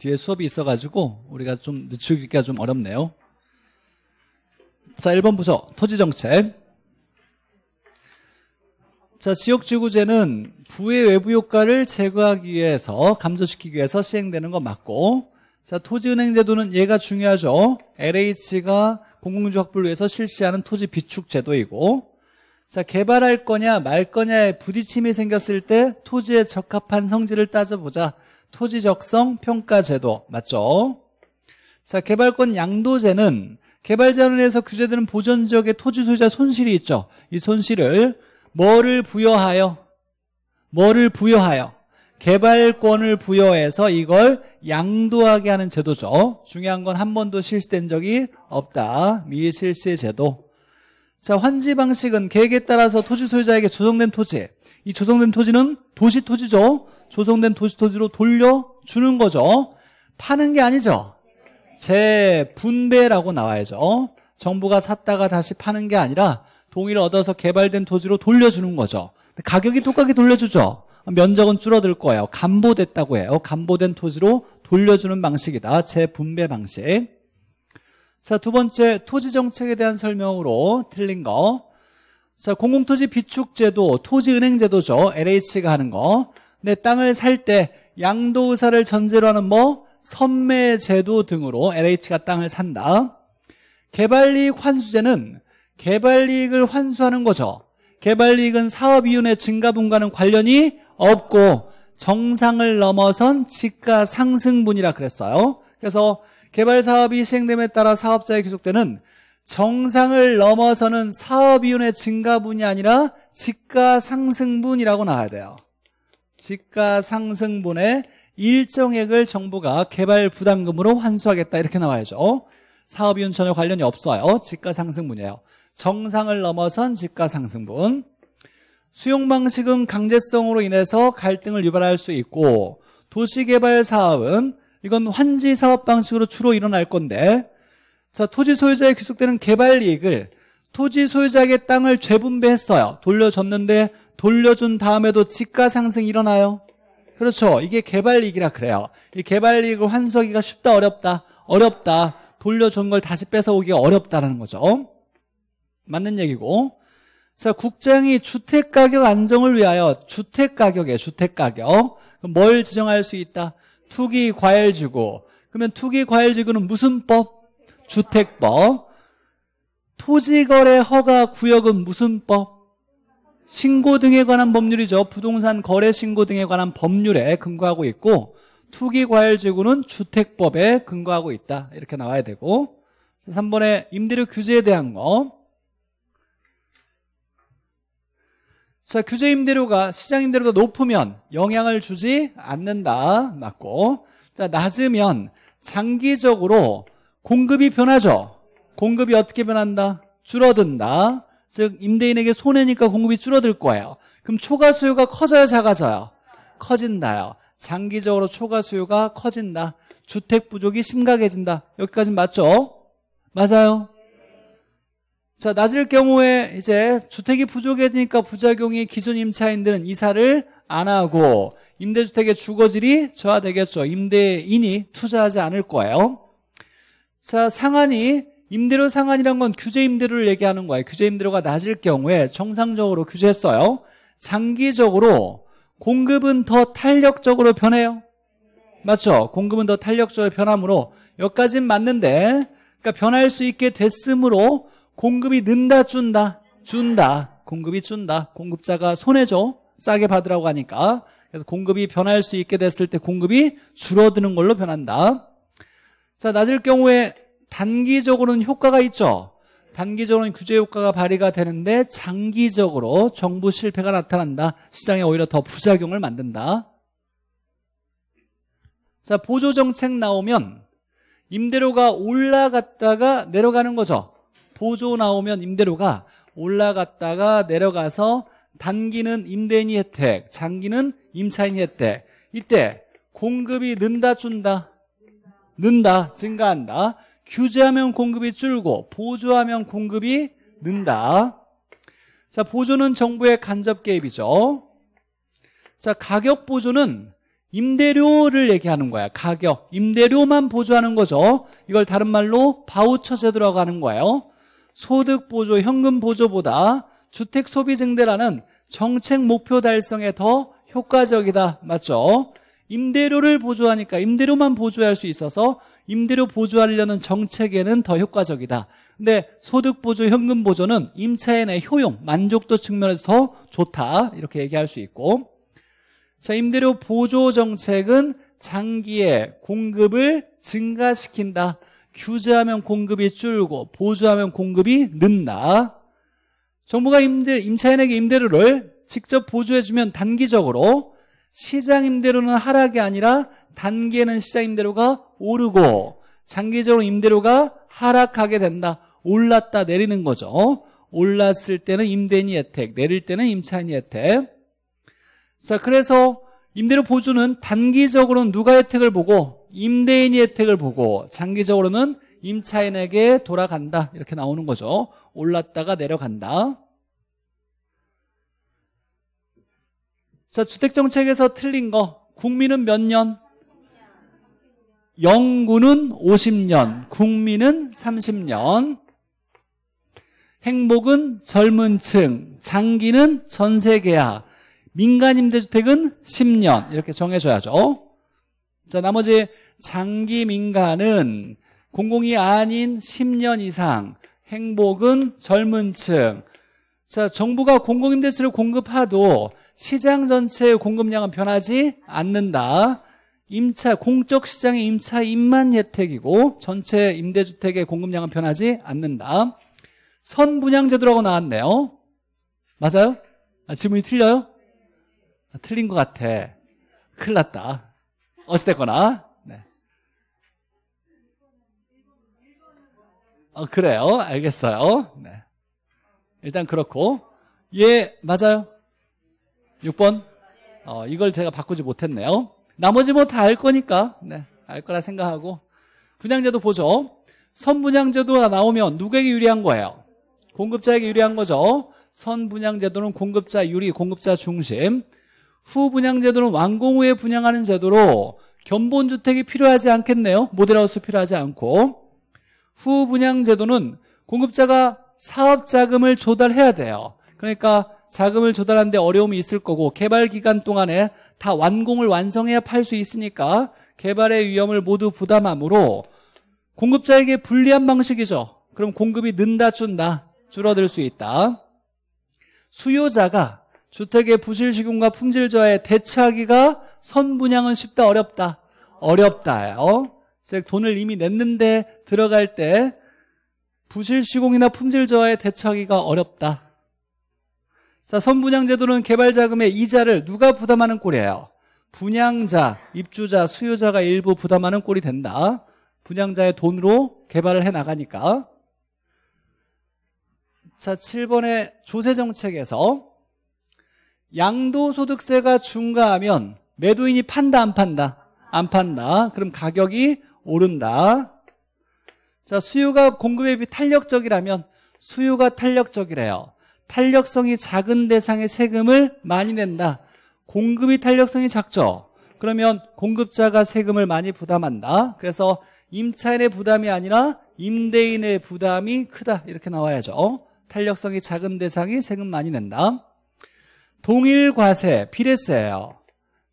뒤에 수업이 있어가지고 우리가 좀 늦추기가 좀 어렵네요. 자, 1번 부서 토지정책. 자, 지역지구제는 부의 외부 효과를 제거하기 위해서 감소시키기 위해서 시행되는 거 맞고 자, 토지은행 제도는 얘가 중요하죠. LH가 공공주 확보를 위해서 실시하는 토지 비축 제도이고 자 개발할 거냐 말 거냐에 부딪힘이 생겼을 때 토지에 적합한 성질을 따져보자 토지적성 평가 제도 맞죠? 자, 개발권 양도제는 개발자원에서 규제되는 보전 지역의 토지 소유자 손실이 있죠. 이 손실을 뭐를 부여하여 뭐를 부여하여 개발권을 부여해서 이걸 양도하게 하는 제도죠. 중요한 건 한 번도 실시된 적이 없다. 미실시 제도. 자, 환지 방식은 계획에 따라서 토지 소유자에게 조성된 토지. 이 조성된 토지는 도시 토지죠. 조성된 토지토지로 돌려주는 거죠. 파는 게 아니죠. 재분배라고 나와야죠. 정부가 샀다가 다시 파는 게 아니라 동의를 얻어서 개발된 토지로 돌려주는 거죠. 가격이 똑같게 돌려주죠. 면적은 줄어들 거예요. 간보됐다고 해요. 간보된 토지로 돌려주는 방식이다. 재분배 방식. 자, 두 번째 토지 정책에 대한 설명으로 틀린 거. 자, 공공토지 비축제도, 토지은행제도죠. LH가 하는 거. 근 땅을 살 때 양도의사를 전제로 하는 뭐 선매 제도 등으로 LH가 땅을 산다. 개발이익 환수제는 개발이익을 환수하는 거죠. 개발이익은 사업이윤의 증가분과는 관련이 없고 정상을 넘어선 지가 상승분이라 그랬어요. 그래서 개발사업이 시행됨에 따라 사업자의 계속되는 정상을 넘어서는 사업이윤의 증가분이 아니라 지가 상승분이라고 나와야 돼요. 지가 상승분의 일정액을 정부가 개발 부담금으로 환수하겠다 이렇게 나와야죠. 어? 사업이윤 전혀 관련이 없어요. 지가 상승분이에요. 정상을 넘어선 지가 상승분. 수용 방식은 강제성으로 인해서 갈등을 유발할 수 있고 도시개발 사업은 이건 환지 사업 방식으로 주로 일어날 건데 자 토지 소유자에 귀속되는 개발 이익을 토지 소유자에게 땅을 재분배했어요. 돌려줬는데 돌려준 다음에도 지가 상승 이 일어나요? 그렇죠. 이게 개발이익이라 그래요. 이 개발이익을 환수하기가 쉽다 어렵다. 어렵다. 돌려준 걸 다시 뺏어오기가 어렵다라는 거죠. 맞는 얘기고. 자, 국장이 주택가격 안정을 위하여 주택가격에 주택가격. 뭘 지정할 수 있다? 투기 과열지구. 그러면 투기 과열지구는 무슨 법? 주택법. 토지거래 허가 구역은 무슨 법? 신고 등에 관한 법률이죠. 부동산 거래 신고 등에 관한 법률에 근거하고 있고 투기과열지구는 주택법에 근거하고 있다. 이렇게 나와야 되고 3번에 임대료 규제에 대한 거 자, 규제 임대료가 시장 임대료보다 높으면 영향을 주지 않는다. 맞고. 자, 낮으면 장기적으로 공급이 변하죠. 공급이 어떻게 변한다? 줄어든다. 즉 임대인에게 손해니까 공급이 줄어들 거예요. 그럼 초과 수요가 커져요, 작아져요? 커진다요. 장기적으로 초과 수요가 커진다. 주택 부족이 심각해진다. 여기까지 맞죠? 맞아요. 자, 낮을 경우에 이제 주택이 부족해지니까 부작용이 기존 임차인들은 이사를 안 하고 임대주택의 주거질이 저하되겠죠. 임대인이 투자하지 않을 거예요. 자, 상한이 임대료 상한이란 건 규제 임대료를 얘기하는 거예요. 규제 임대료가 낮을 경우에 정상적으로 규제했어요. 장기적으로 공급은 더 탄력적으로 변해요. 맞죠? 공급은 더 탄력적으로 변함으로 여기까지는 맞는데 그러니까 변할 수 있게 됐으므로 공급이 는다 준다 준다 공급이 준다 공급자가 손해죠 싸게 받으라고 하니까 그래서 공급이 변할 수 있게 됐을 때 공급이 줄어드는 걸로 변한다 자 낮을 경우에 단기적으로는 효과가 있죠. 단기적으로는 규제 효과가 발휘가 되는데 장기적으로 정부 실패가 나타난다. 시장에 오히려 더 부작용을 만든다. 자, 보조 정책 나오면 임대료가 올라갔다가 내려가는 거죠. 보조 나오면 임대료가 올라갔다가 내려가서 단기는 임대인이 혜택, 장기는 임차인 혜택. 이때 공급이 는다, 준다? 는다, 증가한다. 규제하면 공급이 줄고 보조하면 공급이 는다. 자, 보조는 정부의 간접 개입이죠. 자, 가격 보조는 임대료를 얘기하는 거야. 가격, 임대료만 보조하는 거죠. 이걸 다른 말로 바우처 제도라고 하는 거예요. 소득 보조, 현금 보조보다 주택 소비 증대라는 정책 목표 달성에 더 효과적이다. 맞죠? 임대료를 보조하니까 임대료만 보조할 수 있어서 임대료 보조하려는 정책에는 더 효과적이다. 근데 소득 보조, 현금 보조는 임차인 의 효용, 만족도 측면에서 더 좋다. 이렇게 얘기할 수 있고. 자, 임대료 보조 정책은 장기에 공급을 증가시킨다. 규제하면 공급이 줄고 보조하면 공급이 는다. 정부가 임대, 임차인에게 임대료를 직접 보조해주면 단기적으로 시장 임대료는 하락이 아니라 단기에는 시장 임대료가 오르고 장기적으로 임대료가 하락하게 된다. 올랐다 내리는 거죠. 올랐을 때는 임대인이 혜택, 내릴 때는 임차인이 혜택. 자, 그래서 임대료 보조는 단기적으로는 누가 혜택을 보고 임대인이 혜택을 보고 장기적으로는 임차인에게 돌아간다. 이렇게 나오는 거죠. 올랐다가 내려간다. 자, 주택정책에서 틀린 거 국민은 몇 년? 영구는 50년, 국민은 30년, 행복은 젊은 층, 장기는 전세계약 민간임대주택은 10년 이렇게 정해줘야죠. 자 나머지 장기 민간은 공공이 아닌 10년 이상, 행복은 젊은 층. 자 정부가 공공임대주를 공급하도 시장 전체의 공급량은 변하지 않는다. 임차 공적 시장의 임차 임만 혜택이고 전체 임대주택의 공급량은 변하지 않는다. 선분양제도라고 나왔네요. 맞아요? 아, 질문이 틀려요? 아, 틀린 것 같아. 큰일 났다. 어찌됐거나. 네. 어, 그래요. 알겠어요. 네. 일단 그렇고. 예, 맞아요. 6번. 어, 이걸 제가 바꾸지 못했네요. 나머지 뭐 다 알 거니까 네, 알 거라 생각하고 분양제도 보죠. 선분양제도가 나오면 누구에게 유리한 거예요? 공급자에게 유리한 거죠. 선분양제도는 공급자 유리, 공급자 중심. 후분양제도는 완공 후에 분양하는 제도로 견본주택이 필요하지 않겠네요. 모델하우스 필요하지 않고. 후분양제도는 공급자가 사업자금을 조달해야 돼요. 그러니까 자금을 조달하는데 어려움이 있을 거고 개발 기간 동안에 다 완공을 완성해야 팔 수 있으니까 개발의 위험을 모두 부담함으로 공급자에게 불리한 방식이죠. 그럼 공급이 는다 준다 줄어들 수 있다. 수요자가 주택의 부실 시공과 품질 저하에 대처하기가 선분양은 쉽다 어렵다 어렵다요. 즉 돈을 이미 냈는데 들어갈 때 부실 시공이나 품질 저하에 대처하기가 어렵다. 자, 선분양제도는 개발자금의 이자를 누가 부담하는 꼴이에요? 분양자, 입주자, 수요자가 일부 부담하는 꼴이 된다. 분양자의 돈으로 개발을 해 나가니까. 자, 7번의 조세 정책에서 양도소득세가 중과하면 매도인이 판다 안 판다? 안 판다. 그럼 가격이 오른다. 자, 수요가 공급에 비 탄력적이라면 수요가 탄력적이래요. 탄력성이 작은 대상의 세금을 많이 낸다. 공급이 탄력성이 작죠. 그러면 공급자가 세금을 많이 부담한다. 그래서 임차인의 부담이 아니라 임대인의 부담이 크다. 이렇게 나와야죠. 탄력성이 작은 대상이 세금 많이 낸다. 동일 과세, 비례세예요.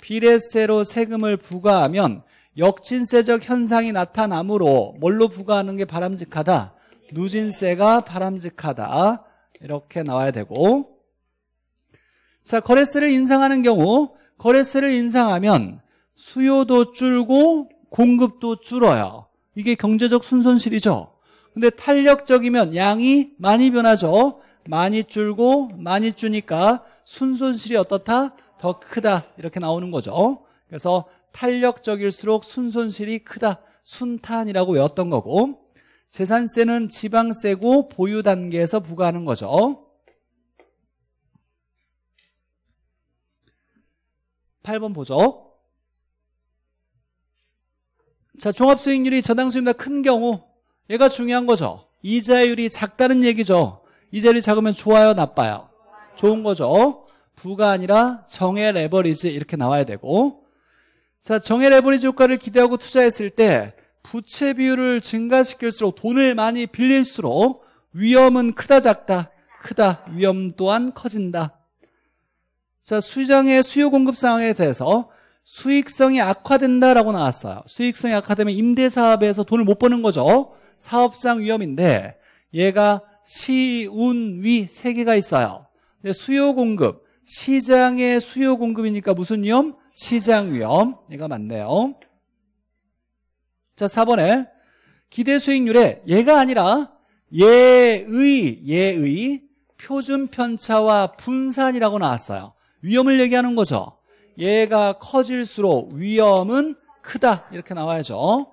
비례세로 세금을 부과하면 역진세적 현상이 나타나므로 뭘로 부과하는 게 바람직하다? 누진세가 바람직하다. 이렇게 나와야 되고 자 거래세를 인상하는 경우 거래세를 인상하면 수요도 줄고 공급도 줄어요 이게 경제적 순손실이죠 근데 탄력적이면 양이 많이 변하죠 많이 줄고 많이 주니까 순손실이 어떻다? 더 크다 이렇게 나오는 거죠 그래서 탄력적일수록 순손실이 크다 순탄이라고 외웠던 거고 재산세는 지방세고 보유 단계에서 부과하는 거죠. 8번 보죠. 자, 종합수익률이 저당수익보다 큰 경우 얘가 중요한 거죠. 이자율이 작다는 얘기죠. 이자율이 작으면 좋아요, 나빠요? 좋은 거죠. 부가 아니라 정의 레버리지 이렇게 나와야 되고 자, 정의 레버리지 효과를 기대하고 투자했을 때 부채 비율을 증가시킬수록 돈을 많이 빌릴수록 위험은 크다 작다 크다 위험 또한 커진다 자수장의 수요 공급 상황에 대해서 수익성이 악화된다라고 나왔어요 수익성이 악화되면 임대사업에서 돈을 못 버는 거죠 사업상 위험인데 얘가 시, 운, 위 세 개가 있어요 근데 수요 공급 시장의 수요 공급이니까 무슨 위험? 시장 위험 얘가 맞네요 자, 4번에 기대 수익률에 예가 아니라 예의, 예의 표준 편차와 분산이라고 나왔어요. 위험을 얘기하는 거죠. 예가 커질수록 위험은 크다 이렇게 나와야죠.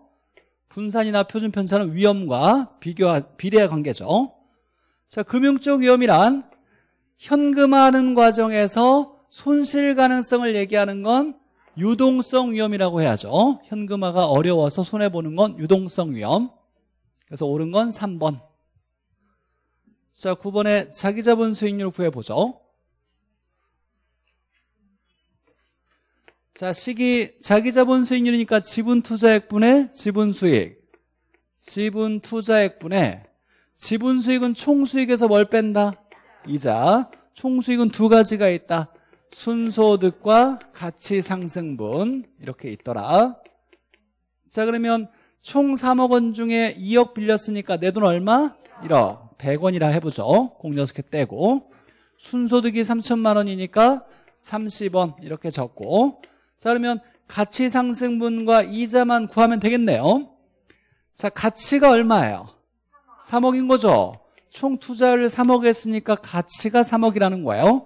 분산이나 표준 편차는 위험과 비교와 비례 관계죠. 자, 금융적 위험이란 현금화하는 과정에서 손실 가능성을 얘기하는 건 유동성 위험이라고 해야죠. 현금화가 어려워서 손해보는 건 유동성 위험. 그래서 옳은 건 3번. 자, 9번에 자기자본 수익률 구해보죠. 자, 시기 자기자본 수익률이니까 지분 투자액분의 지분 수익. 지분 투자액분의 지분 수익은 총 수익에서 뭘 뺀다? 이자. 총 수익은 두 가지가 있다. 순소득과 가치 상승분 이렇게 있더라. 자 그러면 총 3억 원 중에 2억 빌렸으니까 내 돈 얼마? 1억 100원이라 해보죠. 공 6개 떼고 순소득이 3천만 원이니까 30원 이렇게 적고 자 그러면 가치 상승분과 이자만 구하면 되겠네요. 자 가치가 얼마예요? 3억인 거죠. 총 투자를 3억 했으니까 가치가 3억이라는 거예요.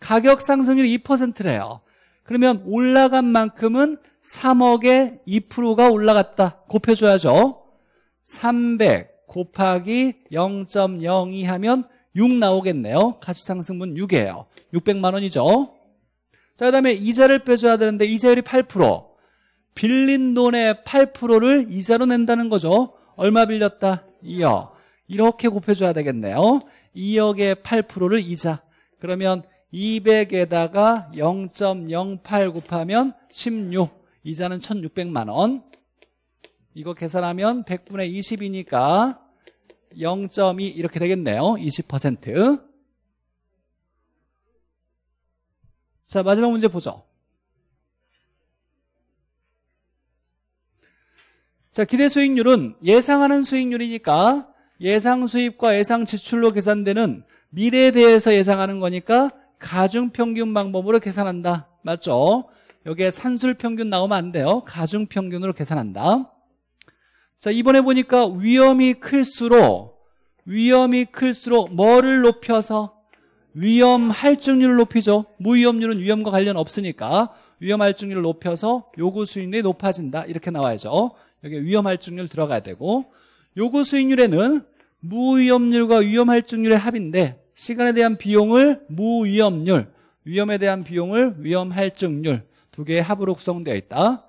가격 상승률이 2%래요. 그러면 올라간 만큼은 3억에 2%가 올라갔다. 곱해줘야죠. 300 곱하기 0.02 하면 6 나오겠네요. 가치상승분 6이에요. 600만 원이죠. 자, 그 다음에 이자를 빼줘야 되는데 이자율이 8%. 빌린 돈의 8%를 이자로 낸다는 거죠. 얼마 빌렸다? 2억. 이렇게 곱해줘야 되겠네요. 2억의 8%를 이자. 그러면 200에다가 0.08 곱하면 16 이자는 1600만 원 이거 계산하면 100분의 20이니까 0.2 이렇게 되겠네요 20%자 마지막 문제 보죠 자 기대 수익률은 예상하는 수익률이니까 예상 수입과 예상 지출로 계산되는 미래에 대해서 예상하는 거니까 가중평균 방법으로 계산한다. 맞죠? 여기에 산술평균 나오면 안 돼요. 가중평균으로 계산한다. 자, 이번에 보니까 위험이 클수록 위험이 클수록 뭐를 높여서 위험 할증률을 높이죠. 무위험률은 위험과 관련 없으니까 위험 할증률을 높여서 요구 수익률이 높아진다. 이렇게 나와야죠. 여기 위험 할증률 들어가야 되고 요구 수익률에는 무위험률과 위험 할증률의 합인데 시간에 대한 비용을 무위험률, 위험에 대한 비용을 위험할증률 두 개의 합으로 구성되어 있다.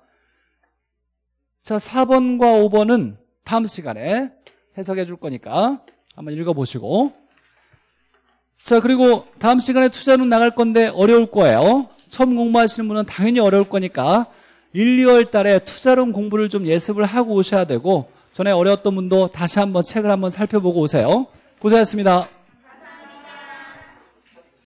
자, 4번과 5번은 다음 시간에 해석해 줄 거니까 한번 읽어보시고 자, 그리고 다음 시간에 투자는 나갈 건데 어려울 거예요. 처음 공부하시는 분은 당연히 어려울 거니까 1, 2월 달에 투자론 공부를 좀 예습을 하고 오셔야 되고 전에 어려웠던 분도 다시 한번 책을 한번 살펴보고 오세요. 고생하셨습니다.